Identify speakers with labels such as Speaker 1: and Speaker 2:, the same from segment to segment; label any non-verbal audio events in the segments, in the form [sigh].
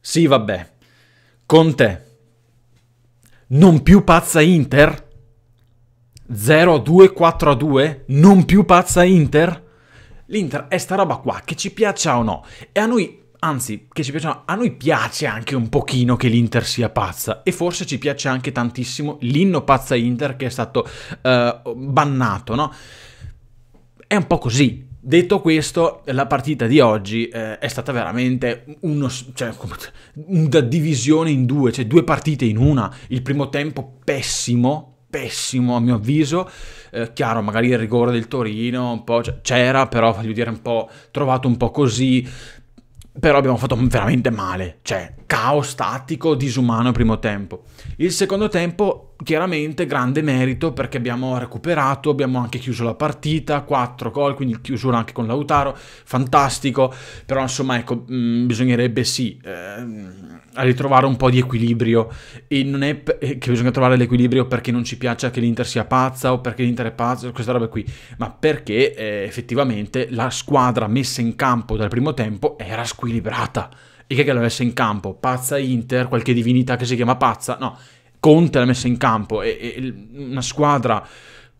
Speaker 1: Sì, vabbè. Con te. Non più pazza Inter? 0-2-4-2? Non più pazza Inter? L'Inter è sta roba qua, che ci piaccia o no. E a noi, anzi, che ci piaccia a noi piace anche un pochino che l'Inter sia pazza. E forse ci piace anche tantissimo l'inno pazza Inter che è stato uh, bannato, no? È un po' così, Detto questo, la partita di oggi eh, è stata veramente uno, cioè, una divisione in due, cioè due partite in una. Il primo tempo pessimo, pessimo a mio avviso. Eh, chiaro, magari il rigore del Torino un po' cioè, c'era, però voglio dire un po' trovato un po' così. Però abbiamo fatto veramente male, cioè caos tattico, disumano il primo tempo. Il secondo tempo chiaramente grande merito perché abbiamo recuperato, abbiamo anche chiuso la partita, 4 gol, quindi chiusura anche con Lautaro, fantastico, però insomma ecco, mm, bisognerebbe sì eh, ritrovare un po' di equilibrio e non è eh, che bisogna trovare l'equilibrio perché non ci piaccia che l'Inter sia pazza o perché l'Inter è pazza, questa roba qui, ma perché eh, effettivamente la squadra messa in campo dal primo tempo era squilibrata. E che l'avesse in campo? Pazza Inter, qualche divinità che si chiama pazza? No, Conte l'ha messa in campo e, e una squadra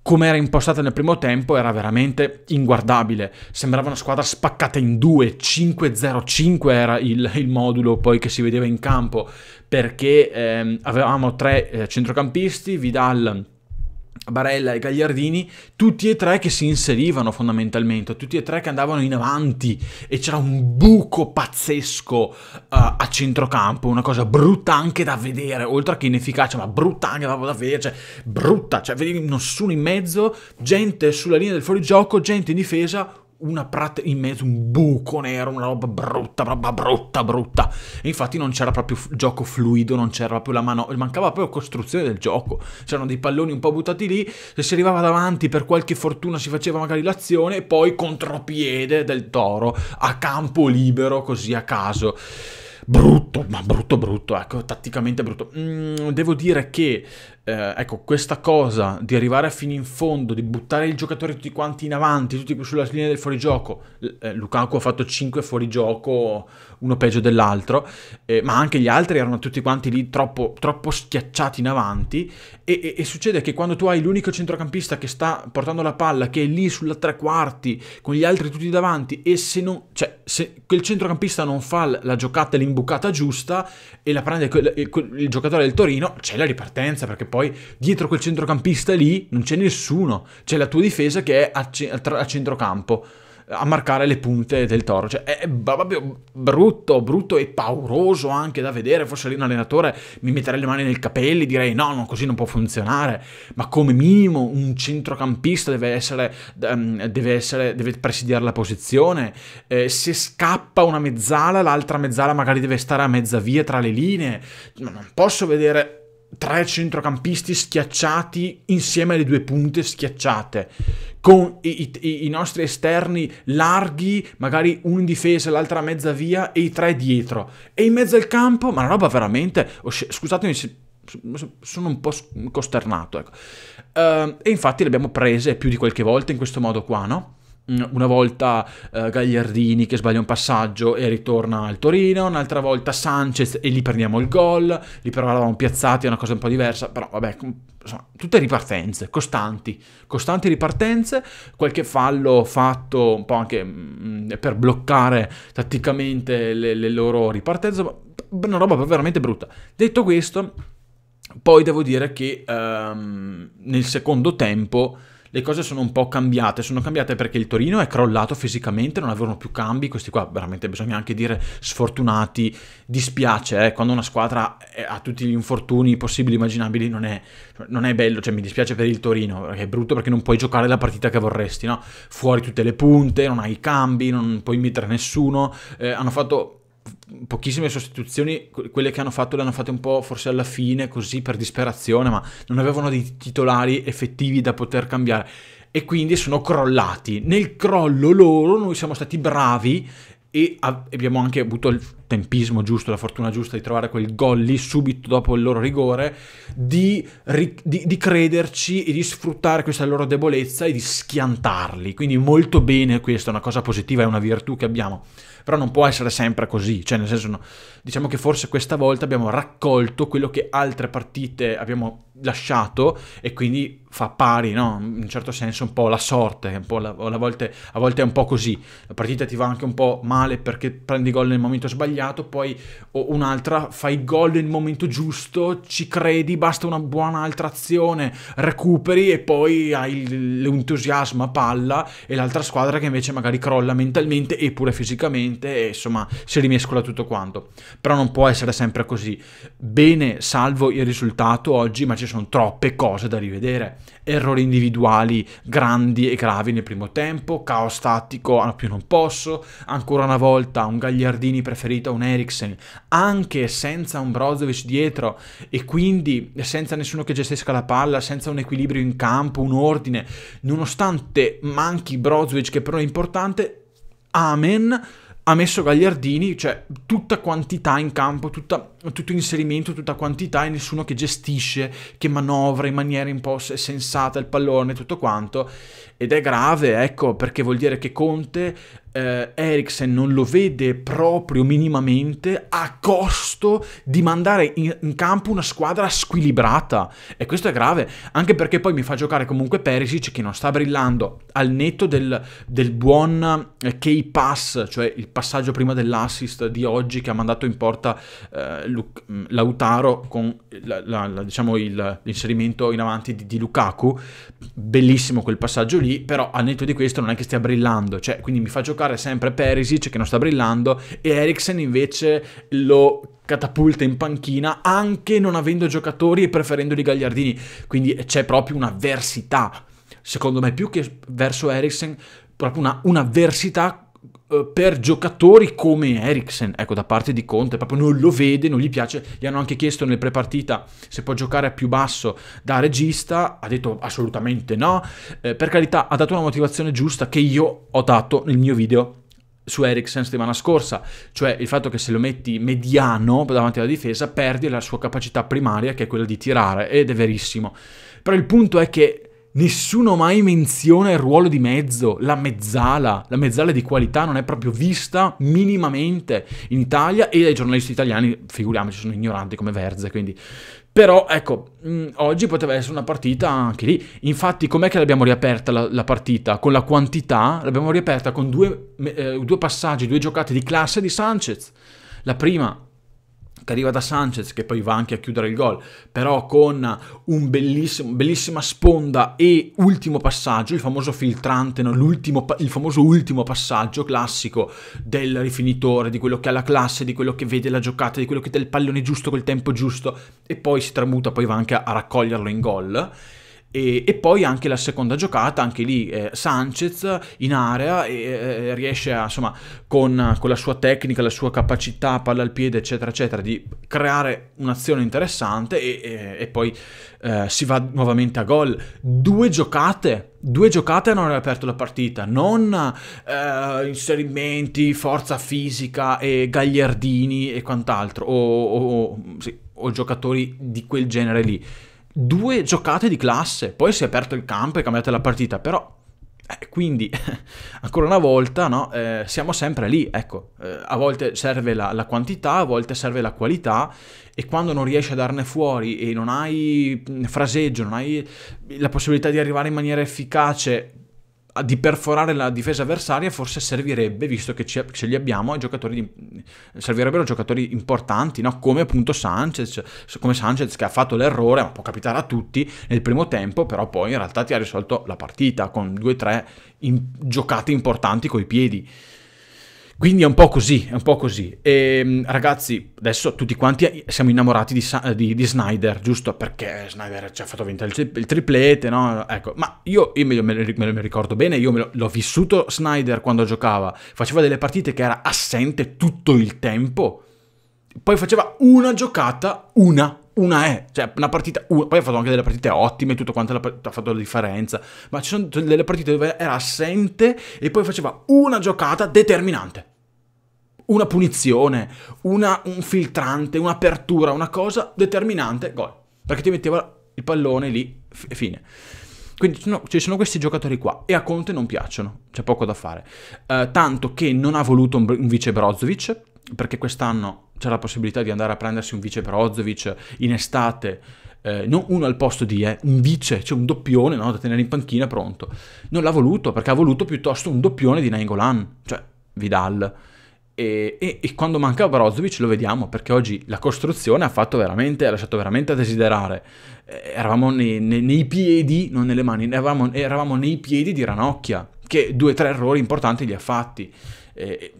Speaker 1: come era impostata nel primo tempo era veramente inguardabile. Sembrava una squadra spaccata in due, 5-0-5 era il, il modulo poi che si vedeva in campo, perché ehm, avevamo tre eh, centrocampisti, Vidal Barella e Gagliardini, tutti e tre che si inserivano fondamentalmente, tutti e tre che andavano in avanti e c'era un buco pazzesco uh, a centrocampo, una cosa brutta anche da vedere, oltre che inefficace, ma brutta anche da vedere, cioè brutta, cioè vedevi nessuno in mezzo, gente sulla linea del fuorigioco, gente in difesa, una prateria in mezzo, un buco nero, una roba brutta, roba brutta, brutta. E infatti non c'era proprio gioco fluido, non c'era proprio la mano, mancava proprio costruzione del gioco. C'erano dei palloni un po' buttati lì, se si arrivava davanti per qualche fortuna si faceva magari l'azione e poi contropiede del toro a campo libero così a caso brutto, ma brutto brutto, ecco, tatticamente brutto. Mm, devo dire che eh, ecco, questa cosa di arrivare fino in fondo, di buttare i giocatori tutti quanti in avanti, tutti sulla linea del fuorigioco. Eh, Lukaku ha fatto 5 fuorigioco, uno peggio dell'altro, eh, ma anche gli altri erano tutti quanti lì troppo, troppo schiacciati in avanti. E, e, e, succede che quando tu hai l'unico centrocampista che sta portando la palla, che è lì sulla tre quarti, con gli altri tutti davanti, e se non, cioè, se quel centrocampista non fa la giocata e l'imbucata giusta e la prende quel, quel, il giocatore del Torino, c'è la ripartenza perché poi poi dietro quel centrocampista lì non c'è nessuno, c'è la tua difesa che è a, ce- a centrocampo a marcare le punte del toro. Cioè, è proprio brutto, brutto e pauroso anche da vedere. Forse lì un allenatore mi metterei le mani nei capelli, direi no, no, così non può funzionare. Ma come minimo un centrocampista deve essere, ehm, deve, essere, deve presidiare la posizione. Eh, se scappa una mezzala, l'altra mezzala magari deve stare a mezza via tra le linee. Ma non posso vedere tre centrocampisti schiacciati insieme alle due punte schiacciate, con i, i, i nostri esterni larghi, magari uno in difesa, l'altra a mezza via e i tre dietro. E in mezzo al campo, ma la roba veramente... Oh, scusatemi se sono un po' costernato. Ecco. Uh, e infatti le abbiamo prese più di qualche volta in questo modo qua, no? Mm, una volta eh, Gagliardini che sbaglia un passaggio e ritorna al Torino, un'altra volta Sanchez e lì prendiamo il gol, lì però eravamo piazzati, è una cosa un po' diversa, però vabbè, insomma, tutte ripartenze, costanti, costanti ripartenze, qualche fallo fatto un po' anche mh, mm, per bloccare tatticamente le, le loro ripartenze, una roba veramente brutta. Detto questo, poi devo dire che um, nel secondo tempo le cose sono un po' cambiate. Sono cambiate perché il Torino è crollato fisicamente, non avevano più cambi. Questi qua veramente bisogna anche dire sfortunati. Dispiace eh, quando una squadra eh, ha tutti gli infortuni possibili, e immaginabili, non è, non è bello. Cioè, mi dispiace per il Torino, perché è brutto perché non puoi giocare la partita che vorresti, no? Fuori tutte le punte, non hai i cambi, non puoi mettere nessuno. Eh, hanno fatto pochissime sostituzioni, quelle che hanno fatto le hanno fatte un po' forse alla fine così per disperazione, ma non avevano dei titolari effettivi da poter cambiare e quindi sono crollati. Nel crollo loro noi siamo stati bravi e abbiamo anche avuto il tempismo giusto, la fortuna giusta di trovare quel gol lì subito dopo il loro rigore, di, di, di, crederci e di sfruttare questa loro debolezza e di schiantarli. Quindi molto bene questa, è una cosa positiva, è una virtù che abbiamo però non può essere sempre così, cioè nel senso no, diciamo che forse questa volta abbiamo raccolto quello che altre partite abbiamo lasciato e quindi fa pari, no? in un certo senso un po' la sorte, un po la, a, volte, a volte è un po' così, la partita ti va anche un po' male perché prendi gol nel momento sbagliato, poi un'altra fai gol nel momento giusto, ci credi, basta una buona altra azione, recuperi e poi hai l'entusiasmo a palla e l'altra squadra che invece magari crolla mentalmente e pure fisicamente e insomma si rimescola tutto quanto però non può essere sempre così. Bene, salvo il risultato oggi, ma ci sono troppe cose da rivedere. Errori individuali grandi e gravi nel primo tempo, caos tattico a ah, più non posso, ancora una volta un Gagliardini preferito a un Eriksen, anche senza un Brozovic dietro e quindi senza nessuno che gestisca la palla, senza un equilibrio in campo, un ordine, nonostante manchi Brozovic che però è importante, amen ha messo Gagliardini, cioè tutta quantità in campo, tutta tutto inserimento, tutta quantità e nessuno che gestisce, che manovra in maniera un po' sensata il pallone, tutto quanto. Ed è grave, ecco, perché vuol dire che Conte eh, Eriksen non lo vede proprio minimamente a costo di mandare in, in, campo una squadra squilibrata e questo è grave anche perché poi mi fa giocare comunque Perisic che non sta brillando al netto del, del buon eh, key pass cioè il passaggio prima dell'assist di oggi che ha mandato in porta eh, Mm, Lautaro con la, la, la, diciamo il, l'inserimento in avanti di, di, Lukaku, bellissimo quel passaggio lì, però al netto di questo non è che stia brillando, cioè, quindi mi fa giocare sempre Perisic che non sta brillando e Eriksen invece lo catapulta in panchina anche non avendo giocatori e preferendoli Gagliardini, quindi c'è proprio un'avversità, secondo me più che verso Eriksen, proprio una, un'avversità eh, per giocatori come Eriksen, ecco, da parte di Conte, proprio non lo vede, non gli piace. Gli hanno anche chiesto nel prepartita se può giocare a più basso da regista, ha detto assolutamente no. Eh, per carità, ha dato una motivazione giusta che io ho dato nel mio video su Eriksen settimana scorsa, cioè il fatto che se lo metti mediano davanti alla difesa perdi la sua capacità primaria che è quella di tirare ed è verissimo. Però il punto è che Nessuno mai menziona il ruolo di mezzo, la mezzala, la mezzala di qualità non è proprio vista minimamente in Italia e dai giornalisti italiani, figuriamoci, sono ignoranti come Verze, quindi... Però ecco, oggi poteva essere una partita anche lì. Infatti, com'è che l'abbiamo riaperta la, la partita? Con la quantità, l'abbiamo riaperta con due, eh, due passaggi, due giocate di classe di Sanchez. La prima che arriva da Sanchez che poi va anche a chiudere il gol, però con un bellissimo, bellissima sponda e ultimo passaggio, il famoso filtrante, no? il famoso ultimo passaggio classico del rifinitore, di quello che ha la classe, di quello che vede la giocata, di quello che dà il pallone giusto col tempo giusto e poi si tramuta, poi va anche a raccoglierlo in gol. E, e, poi anche la seconda giocata, anche lì eh, Sanchez in area e, eh, riesce a, insomma, con, con, la sua tecnica, la sua capacità, palla al piede, eccetera, eccetera, di creare un'azione interessante e, e poi eh, si va nuovamente a gol. Due giocate, due giocate hanno riaperto la partita, non eh, inserimenti, forza fisica e gagliardini e quant'altro, o, o, o, sì, o giocatori di quel genere lì due giocate di classe, poi si è aperto il campo e cambiata la partita, però eh, quindi [laughs] ancora una volta no, eh, siamo sempre lì, ecco, eh, a volte serve la, la, quantità, a volte serve la qualità e quando non riesci a darne fuori e non hai mm, fraseggio, non hai la possibilità di arrivare in maniera efficace di perforare la difesa avversaria forse servirebbe, visto che ce li abbiamo, giocatori servirebbero giocatori importanti, no? come appunto Sanchez, come Sanchez che ha fatto l'errore, ma può capitare a tutti nel primo tempo, però poi in realtà ti ha risolto la partita con due o tre in, giocate importanti coi piedi. Quindi è un po' così, è un po' così. E, ehm, ragazzi, adesso tutti quanti siamo innamorati di, di, di Snyder, giusto? Perché Snyder ci ha fatto vincere il, il, triplete, no? Ecco, ma io, io me, lo, me, lo, ricordo bene, io l'ho vissuto Snyder quando giocava. Faceva delle partite che era assente tutto il tempo. Poi faceva una giocata, una, una è, cioè una partita, una, poi ha fatto anche delle partite ottime, tutto quanto la, ha fatto la differenza, ma ci sono delle partite dove era assente e poi faceva una giocata determinante una punizione, una, un filtrante, un'apertura, una cosa determinante, gol. Perché ti metteva il pallone lì e fine. Quindi no, ci sono questi giocatori qua e a Conte non piacciono, c'è poco da fare. Eh, tanto che non ha voluto un, un vice Brozovic, perché quest'anno c'è la possibilità di andare a prendersi un vice Brozovic in estate, eh, non uno al posto di, eh, un vice, c'è cioè un doppione no, da tenere in panchina pronto. Non l'ha voluto perché ha voluto piuttosto un doppione di Nainggolan, cioè Vidal. E, e, e quando manca Brozovic lo vediamo perché oggi la costruzione ha fatto veramente, ha lasciato veramente a desiderare. Eh, eravamo nei, nei, nei, piedi, non nelle mani, eravamo, eravamo, nei piedi di Ranocchia, che due o tre errori importanti li ha fatti. Eh,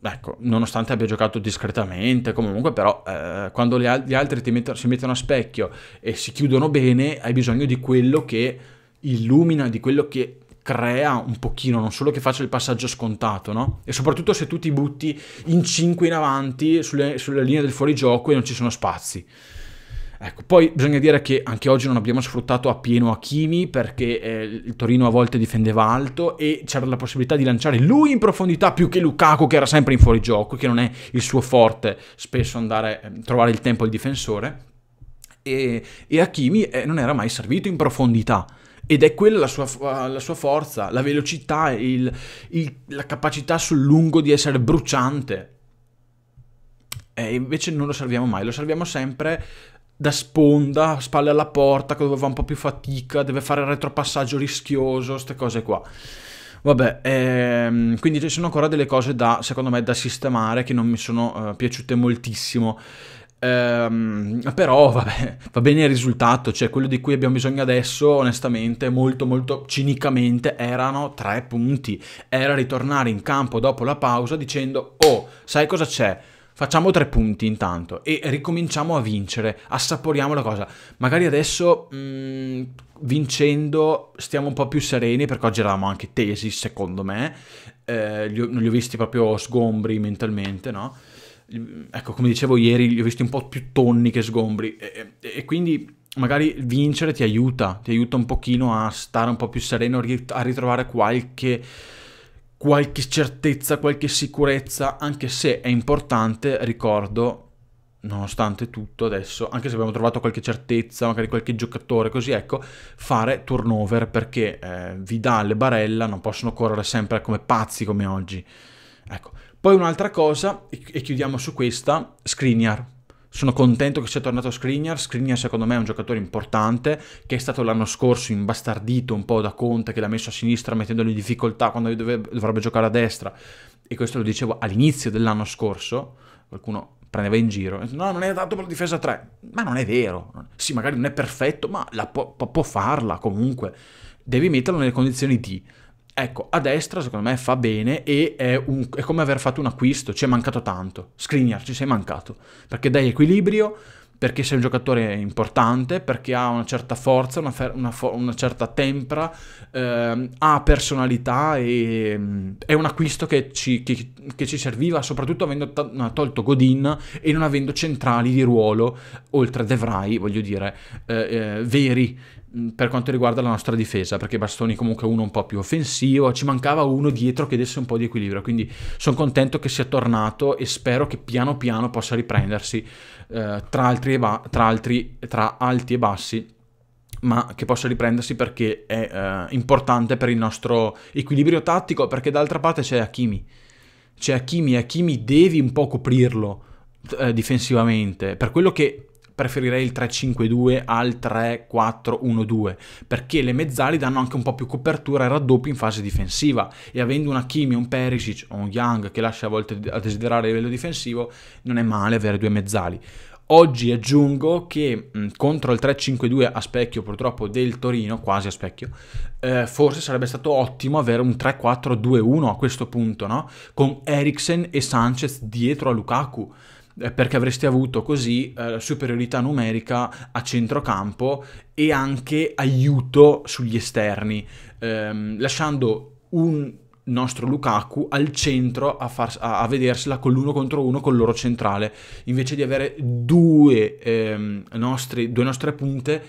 Speaker 1: ecco, nonostante abbia giocato discretamente, comunque però eh, quando gli, al- gli altri mettono, si mettono a specchio e si chiudono bene, hai bisogno di quello che illumina, di quello che crea un pochino, non solo che faccia il passaggio scontato, no? E soprattutto se tu ti butti in 5 in avanti sulle, sulle linee del fuorigioco e non ci sono spazi. Ecco, poi bisogna dire che anche oggi non abbiamo sfruttato appieno Hakimi perché eh, il Torino a volte difendeva alto e c'era la possibilità di lanciare lui in profondità più che Lukaku che era sempre in fuorigioco, che non è il suo forte spesso andare eh, trovare il tempo al difensore. E, e Hakimi eh, non era mai servito in profondità. Ed è quella la sua, la sua forza, la velocità, il, il, la capacità sul lungo di essere bruciante. E invece non lo serviamo mai, lo serviamo sempre da sponda, spalle alla porta, dove va un po' più fatica, deve fare il retropassaggio rischioso, queste cose qua. Vabbè, ehm, quindi ci sono ancora delle cose da, secondo me, da sistemare che non mi sono eh, piaciute moltissimo. Ehm, però vabbè, va bene il risultato, cioè quello di cui abbiamo bisogno adesso, onestamente, molto molto cinicamente, erano tre punti. Era ritornare in campo dopo la pausa dicendo, oh, sai cosa c'è? Facciamo tre punti intanto e ricominciamo a vincere, assaporiamo la cosa. Magari adesso mh, mm, vincendo stiamo un po' più sereni perché oggi eravamo anche tesi, secondo me. Eh, li ho, non li ho visti proprio sgombri mentalmente, no? ecco, come dicevo ieri, li ho visti un po' più tonni che sgombri e, e, quindi magari vincere ti aiuta, ti aiuta un pochino a stare un po' più sereno, a ritrovare qualche, qualche certezza, qualche sicurezza, anche se è importante, ricordo, nonostante tutto adesso, anche se abbiamo trovato qualche certezza, magari qualche giocatore, così ecco, fare turnover perché eh, dà le Barella non possono correre sempre come pazzi come oggi. Ecco, poi un'altra cosa, e chiudiamo su questa, Skriniar. Sono contento che sia tornato Skriniar, Skriniar secondo me è un giocatore importante, che è stato l'anno scorso imbastardito un po' da Conte, che l'ha messo a sinistra mettendolo in difficoltà quando dovrebbe, giocare a destra, e questo lo dicevo all'inizio dell'anno scorso, qualcuno prendeva in giro, no non è adatto per la difesa 3, ma non è vero, sì magari non è perfetto, ma può, può farla comunque, devi metterlo nelle condizioni di... Ecco, a destra secondo me fa bene e è, un, è come aver fatto un acquisto, ci è mancato tanto. Screener ci sei mancato, perché dai equilibrio, perché sei un giocatore importante, perché ha una certa forza, una, una, fo una certa tempra, ehm, ha personalità e mm, è un acquisto che ci, che, che ci serviva, soprattutto avendo tolto Godin e non avendo centrali di ruolo, oltre a De Vrij, voglio dire, eh, eh, veri Mm, per quanto riguarda la nostra difesa, perché Bastoni comunque uno un po' più offensivo, ci mancava uno dietro che desse un po' di equilibrio, quindi sono contento che sia tornato e spero che piano piano possa riprendersi eh, tra, altri tra, altri, tra alti e bassi ma che possa riprendersi perché è eh, importante per il nostro equilibrio tattico, perché d'altra parte c'è Hakimi. C'è e Hakimi devi un po' coprirlo eh, difensivamente, per quello che preferirei il 3-5-2 al 3-4-1-2, perché le mezzali danno anche un po' più copertura e raddoppio in fase difensiva, e avendo una Kimi, un Perisic o un Young che lascia a volte a desiderare a livello difensivo, non è male avere due mezzali. Oggi aggiungo che mh, contro il 3-5-2 a specchio purtroppo del Torino, quasi a specchio, eh, forse sarebbe stato ottimo avere un 3-4-2-1 a questo punto, no? Con Eriksen e Sanchez dietro a Lukaku. Eh, perché avresti avuto così eh, superiorità numerica a centrocampo e anche aiuto sugli esterni, ehm, lasciando un nostro Lukaku al centro a, far, a, a vedersela con l'uno contro uno con il loro centrale, invece di avere due, ehm, nostri, due nostre punte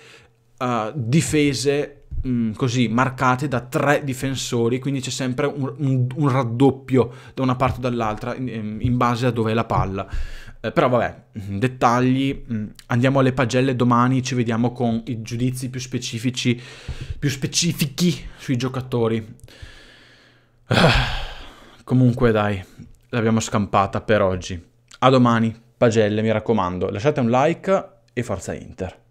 Speaker 1: eh, difese mm, così marcate da tre difensori, quindi c'è sempre un, un, un raddoppio da una parte o dall'altra in, in, base a dove è la palla. Eh, però vabbè, mm, dettagli, mm, andiamo alle pagelle domani, ci vediamo con i giudizi più specifici, più specifici sui giocatori. [sighs] Comunque dai, l'abbiamo scampata per oggi. A domani, pagelle, mi raccomando, lasciate un like e forza Inter.